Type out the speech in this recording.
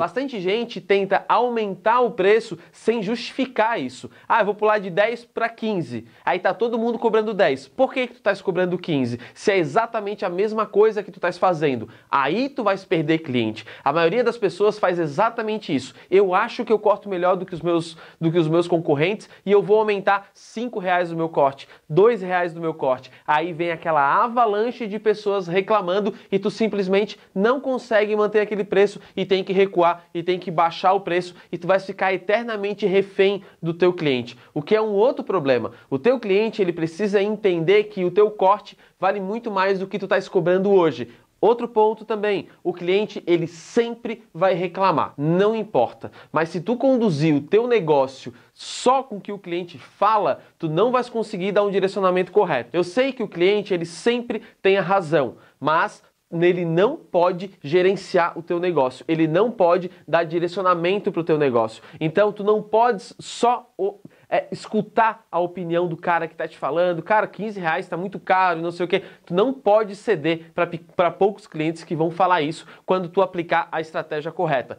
Bastante gente tenta aumentar o preço sem justificar isso. Ah, eu vou pular de 10 para 15. Aí tá todo mundo cobrando 10. Por que, que tu estás cobrando 15? Se é exatamente a mesma coisa que tu estás fazendo. Aí tu vais perder cliente. A maioria das pessoas faz exatamente isso. Eu acho que eu corto melhor do que os meus, do que os meus concorrentes e eu vou aumentar 5 reais do meu corte, 2 reais do meu corte. Aí vem aquela avalanche de pessoas reclamando e tu simplesmente não consegue manter aquele preço e tem que recuar e tem que baixar o preço e tu vai ficar eternamente refém do teu cliente, o que é um outro problema. O teu cliente ele precisa entender que o teu corte vale muito mais do que tu estás cobrando hoje. Outro ponto também, o cliente ele sempre vai reclamar, não importa. Mas se tu conduzir o teu negócio só com o que o cliente fala, tu não vais conseguir dar um direcionamento correto. Eu sei que o cliente ele sempre tem a razão, mas ele não pode gerenciar o teu negócio, ele não pode dar direcionamento para o teu negócio. Então tu não podes só é, escutar a opinião do cara que está te falando, cara, 15 reais está muito caro, não sei o que. Tu não pode ceder para poucos clientes que vão falar isso quando tu aplicar a estratégia correta.